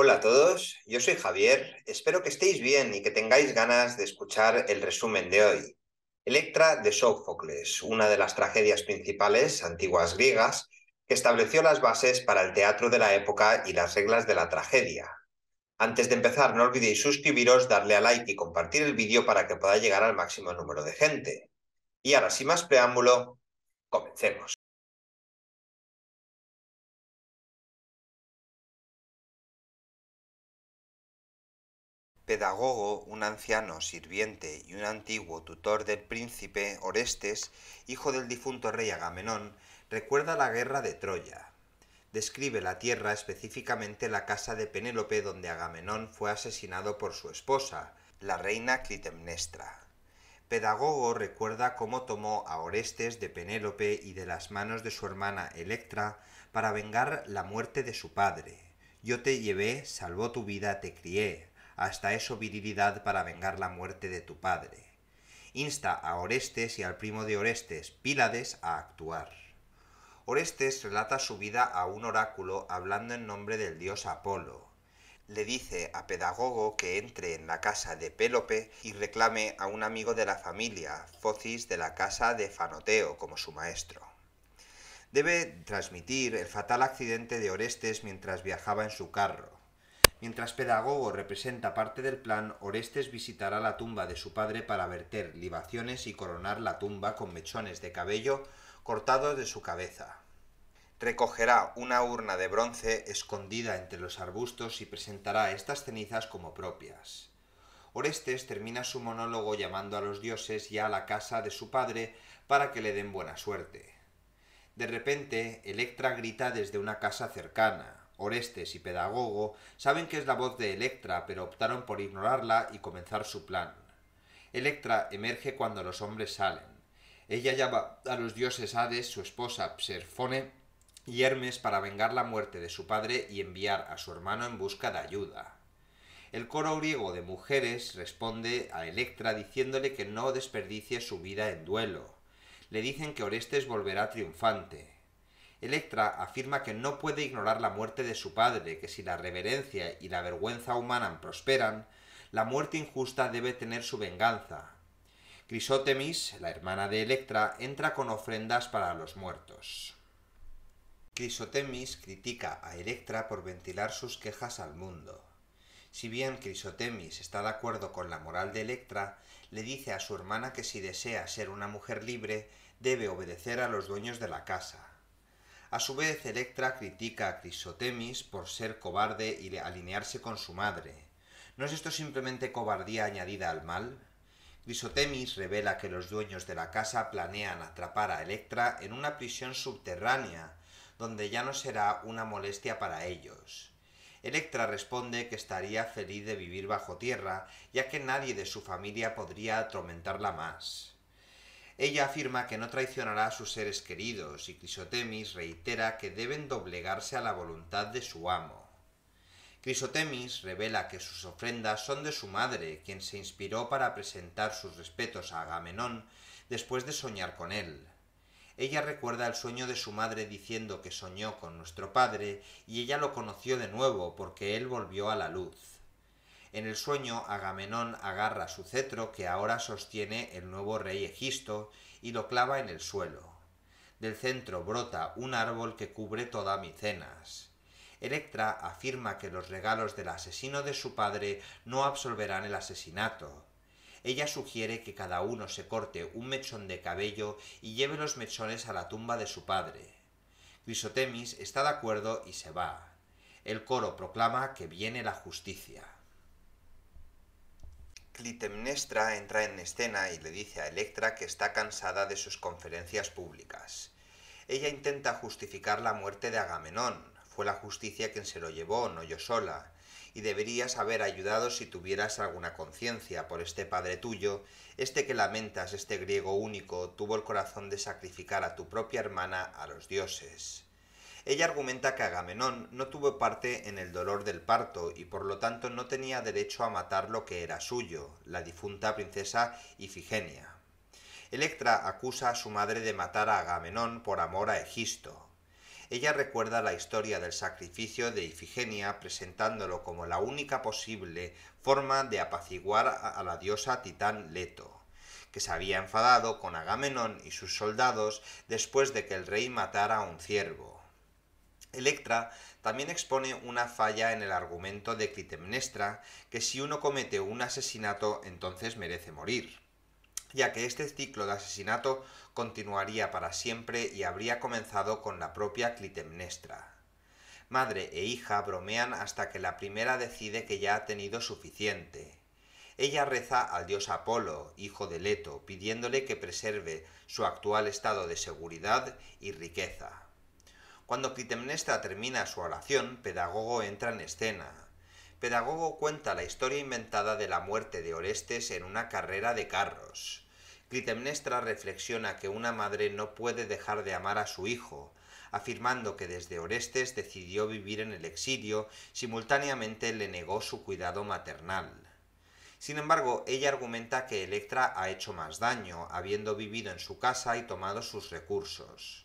Hola a todos, yo soy Javier, espero que estéis bien y que tengáis ganas de escuchar el resumen de hoy. Electra de Sófocles, una de las tragedias principales antiguas griegas, que estableció las bases para el teatro de la época y las reglas de la tragedia. Antes de empezar, no olvidéis suscribiros, darle a like y compartir el vídeo para que pueda llegar al máximo número de gente. Y ahora, sin más preámbulo, comencemos. pedagogo, un anciano sirviente y un antiguo tutor del príncipe Orestes, hijo del difunto rey Agamenón, recuerda la guerra de Troya. Describe la tierra, específicamente la casa de Penélope donde Agamenón fue asesinado por su esposa, la reina Clitemnestra. Pedagogo recuerda cómo tomó a Orestes de Penélope y de las manos de su hermana Electra para vengar la muerte de su padre. Yo te llevé, salvó tu vida, te crié, hasta eso virilidad para vengar la muerte de tu padre. Insta a Orestes y al primo de Orestes, Pílades, a actuar. Orestes relata su vida a un oráculo hablando en nombre del dios Apolo. Le dice a Pedagogo que entre en la casa de Pélope y reclame a un amigo de la familia, Focis de la casa de Fanoteo, como su maestro debe transmitir el fatal accidente de Orestes mientras viajaba en su carro. Mientras Pedagogo representa parte del plan, Orestes visitará la tumba de su padre para verter libaciones y coronar la tumba con mechones de cabello cortados de su cabeza. Recogerá una urna de bronce escondida entre los arbustos y presentará estas cenizas como propias. Orestes termina su monólogo llamando a los dioses y a la casa de su padre para que le den buena suerte. De repente, Electra grita desde una casa cercana. Orestes y Pedagogo saben que es la voz de Electra, pero optaron por ignorarla y comenzar su plan. Electra emerge cuando los hombres salen. Ella llama a los dioses Hades, su esposa Pserfone y Hermes para vengar la muerte de su padre y enviar a su hermano en busca de ayuda. El coro griego de mujeres responde a Electra diciéndole que no desperdicie su vida en duelo. Le dicen que Orestes volverá triunfante, Electra afirma que no puede ignorar la muerte de su padre, que si la reverencia y la vergüenza humana prosperan, la muerte injusta debe tener su venganza. Crisótemis, la hermana de Electra, entra con ofrendas para los muertos. Crisotemis critica a Electra por ventilar sus quejas al mundo. Si bien Crisotemis está de acuerdo con la moral de Electra, le dice a su hermana que si desea ser una mujer libre, debe obedecer a los dueños de la casa. A su vez, Electra critica a Crisotemis por ser cobarde y alinearse con su madre. ¿No es esto simplemente cobardía añadida al mal? Crisotemis revela que los dueños de la casa planean atrapar a Electra en una prisión subterránea, donde ya no será una molestia para ellos. Electra responde que estaría feliz de vivir bajo tierra, ya que nadie de su familia podría atormentarla más. Ella afirma que no traicionará a sus seres queridos y Crisotemis reitera que deben doblegarse a la voluntad de su amo. Crisotemis revela que sus ofrendas son de su madre, quien se inspiró para presentar sus respetos a Agamenón después de soñar con él. Ella recuerda el sueño de su madre diciendo que soñó con nuestro padre y ella lo conoció de nuevo porque él volvió a la luz. En el sueño, Agamenón agarra su cetro que ahora sostiene el nuevo rey Egisto y lo clava en el suelo. Del centro brota un árbol que cubre toda Micenas. Electra afirma que los regalos del asesino de su padre no absolverán el asesinato. Ella sugiere que cada uno se corte un mechón de cabello y lleve los mechones a la tumba de su padre. Crisotemis está de acuerdo y se va. El coro proclama que viene la justicia. Clitemnestra entra en escena y le dice a Electra que está cansada de sus conferencias públicas. Ella intenta justificar la muerte de Agamenón. Fue la justicia quien se lo llevó, no yo sola. Y deberías haber ayudado si tuvieras alguna conciencia por este padre tuyo, este que lamentas, este griego único, tuvo el corazón de sacrificar a tu propia hermana a los dioses. Ella argumenta que Agamenón no tuvo parte en el dolor del parto y por lo tanto no tenía derecho a matar lo que era suyo, la difunta princesa Ifigenia. Electra acusa a su madre de matar a Agamenón por amor a Egisto, ella recuerda la historia del sacrificio de Ifigenia presentándolo como la única posible forma de apaciguar a la diosa titán Leto, que se había enfadado con Agamenón y sus soldados después de que el rey matara a un ciervo. Electra también expone una falla en el argumento de Clitemnestra que si uno comete un asesinato entonces merece morir, ya que este ciclo de asesinato continuaría para siempre y habría comenzado con la propia Clitemnestra. Madre e hija bromean hasta que la primera decide que ya ha tenido suficiente. Ella reza al dios Apolo, hijo de Leto, pidiéndole que preserve su actual estado de seguridad y riqueza. Cuando Clitemnestra termina su oración, Pedagogo entra en escena. Pedagogo cuenta la historia inventada de la muerte de Orestes en una carrera de carros. Clitemnestra reflexiona que una madre no puede dejar de amar a su hijo, afirmando que desde Orestes decidió vivir en el exilio, simultáneamente le negó su cuidado maternal. Sin embargo, ella argumenta que Electra ha hecho más daño, habiendo vivido en su casa y tomado sus recursos.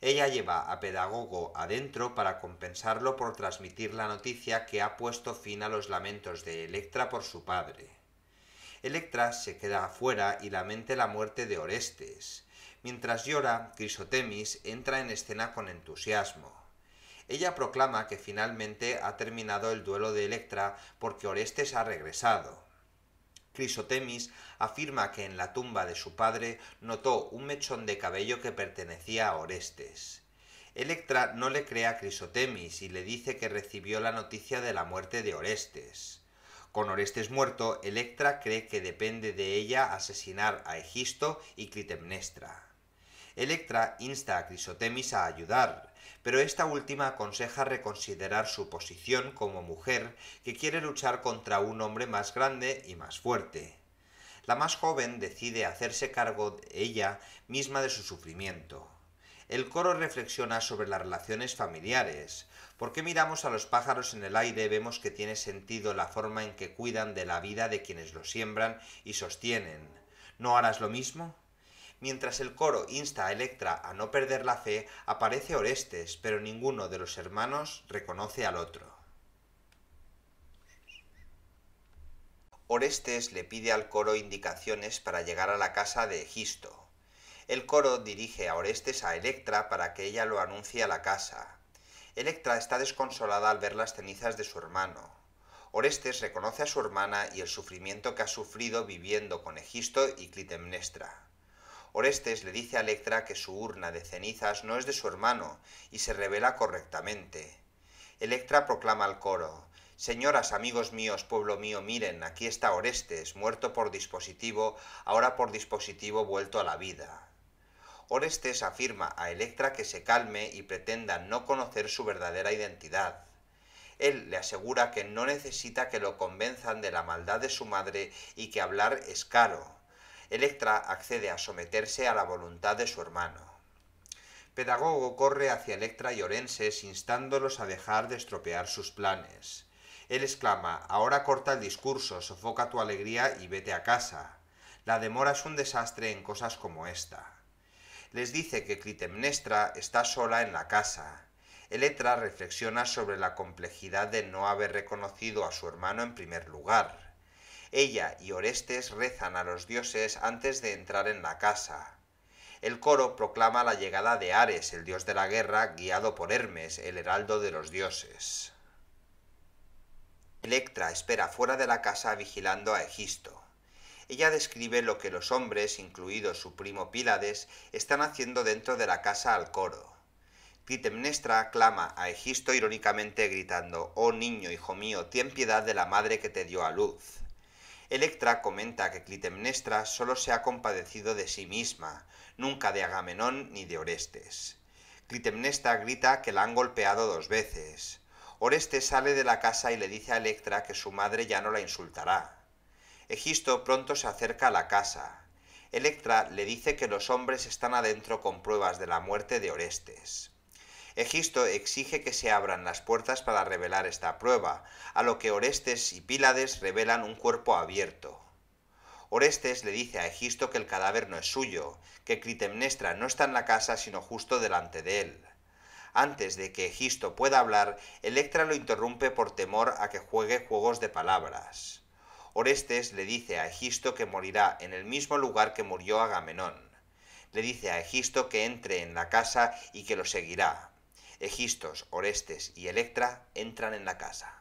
Ella lleva a Pedagogo adentro para compensarlo por transmitir la noticia que ha puesto fin a los lamentos de Electra por su padre. Electra se queda afuera y lamente la muerte de Orestes. Mientras llora, Crisotemis entra en escena con entusiasmo. Ella proclama que finalmente ha terminado el duelo de Electra porque Orestes ha regresado. Crisotemis afirma que en la tumba de su padre notó un mechón de cabello que pertenecía a Orestes. Electra no le cree a Crisotemis y le dice que recibió la noticia de la muerte de Orestes. Con Orestes muerto, Electra cree que depende de ella asesinar a Egisto y Clitemnestra. Electra insta a Crisotemis a ayudar, pero esta última aconseja reconsiderar su posición como mujer que quiere luchar contra un hombre más grande y más fuerte. La más joven decide hacerse cargo ella misma de su sufrimiento. El coro reflexiona sobre las relaciones familiares. ¿Por qué miramos a los pájaros en el aire vemos que tiene sentido la forma en que cuidan de la vida de quienes los siembran y sostienen? ¿No harás lo mismo? Mientras el coro insta a Electra a no perder la fe, aparece Orestes, pero ninguno de los hermanos reconoce al otro. Orestes le pide al coro indicaciones para llegar a la casa de Egisto. El coro dirige a Orestes a Electra para que ella lo anuncie a la casa. Electra está desconsolada al ver las cenizas de su hermano. Orestes reconoce a su hermana y el sufrimiento que ha sufrido viviendo con Egisto y Clitemnestra. Orestes le dice a Electra que su urna de cenizas no es de su hermano y se revela correctamente. Electra proclama al coro Señoras, amigos míos, pueblo mío, miren, aquí está Orestes, muerto por dispositivo, ahora por dispositivo vuelto a la vida. Orestes afirma a Electra que se calme y pretenda no conocer su verdadera identidad. Él le asegura que no necesita que lo convenzan de la maldad de su madre y que hablar es caro. Electra accede a someterse a la voluntad de su hermano. Pedagogo corre hacia Electra y Orenses instándolos a dejar de estropear sus planes. Él exclama, ahora corta el discurso, sofoca tu alegría y vete a casa. La demora es un desastre en cosas como esta. Les dice que Clitemnestra está sola en la casa. Electra reflexiona sobre la complejidad de no haber reconocido a su hermano en primer lugar ella y Orestes rezan a los dioses antes de entrar en la casa. El coro proclama la llegada de Ares, el dios de la guerra, guiado por Hermes, el heraldo de los dioses. Electra espera fuera de la casa vigilando a Egisto. Ella describe lo que los hombres, incluido su primo Pílades, están haciendo dentro de la casa al coro. Clitemnestra clama a Egisto irónicamente gritando, Oh niño, hijo mío, ten piedad de la madre que te dio a luz. Electra comenta que Clitemnestra solo se ha compadecido de sí misma, nunca de Agamenón ni de Orestes. Clitemnestra grita que la han golpeado dos veces. Orestes sale de la casa y le dice a Electra que su madre ya no la insultará. Egisto pronto se acerca a la casa. Electra le dice que los hombres están adentro con pruebas de la muerte de Orestes. Egisto exige que se abran las puertas para revelar esta prueba, a lo que Orestes y Pílades revelan un cuerpo abierto. Orestes le dice a Egisto que el cadáver no es suyo, que Clitemnestra no está en la casa sino justo delante de él. Antes de que Egisto pueda hablar, Electra lo interrumpe por temor a que juegue juegos de palabras. Orestes le dice a Egisto que morirá en el mismo lugar que murió Agamenón. Le dice a Egisto que entre en la casa y que lo seguirá. Egistos, Orestes y Electra entran en la casa.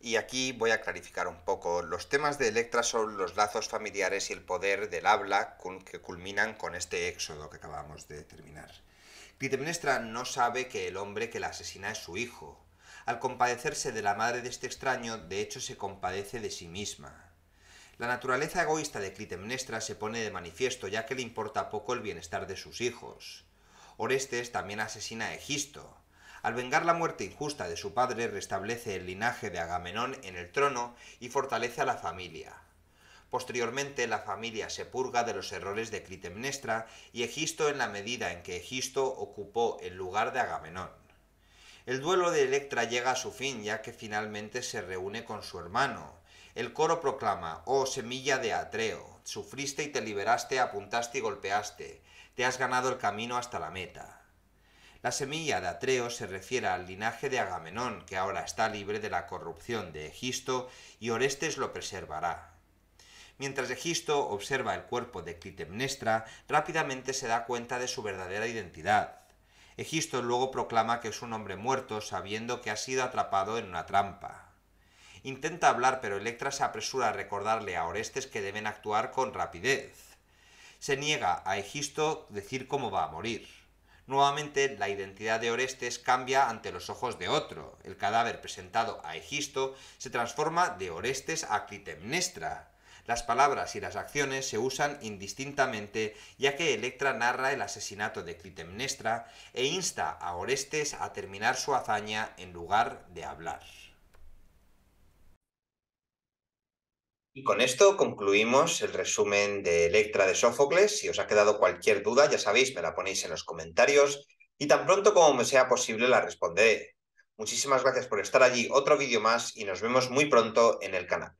Y aquí voy a clarificar un poco. Los temas de Electra son los lazos familiares y el poder del habla que culminan con este éxodo que acabamos de terminar. Clitemnestra no sabe que el hombre que la asesina es su hijo. Al compadecerse de la madre de este extraño, de hecho se compadece de sí misma. La naturaleza egoísta de Clitemnestra se pone de manifiesto ya que le importa poco el bienestar de sus hijos. Orestes también asesina a Egisto. Al vengar la muerte injusta de su padre, restablece el linaje de Agamenón en el trono y fortalece a la familia. Posteriormente, la familia se purga de los errores de Clitemnestra y Egisto en la medida en que Egisto ocupó el lugar de Agamenón. El duelo de Electra llega a su fin ya que finalmente se reúne con su hermano. El coro proclama, Oh semilla de Atreo, sufriste y te liberaste, apuntaste y golpeaste, te has ganado el camino hasta la meta. La semilla de Atreo se refiere al linaje de Agamenón, que ahora está libre de la corrupción de Egisto, y Orestes lo preservará. Mientras Egisto observa el cuerpo de Clitemnestra, rápidamente se da cuenta de su verdadera identidad. Egisto luego proclama que es un hombre muerto, sabiendo que ha sido atrapado en una trampa. Intenta hablar, pero Electra se apresura a recordarle a Orestes que deben actuar con rapidez se niega a Egisto decir cómo va a morir. Nuevamente, la identidad de Orestes cambia ante los ojos de otro. El cadáver presentado a Egisto se transforma de Orestes a Clitemnestra. Las palabras y las acciones se usan indistintamente, ya que Electra narra el asesinato de Clitemnestra e insta a Orestes a terminar su hazaña en lugar de hablar. Y con esto concluimos el resumen de Electra de Sófocles. Si os ha quedado cualquier duda, ya sabéis, me la ponéis en los comentarios y tan pronto como me sea posible la responderé. Muchísimas gracias por estar allí, otro vídeo más y nos vemos muy pronto en el canal.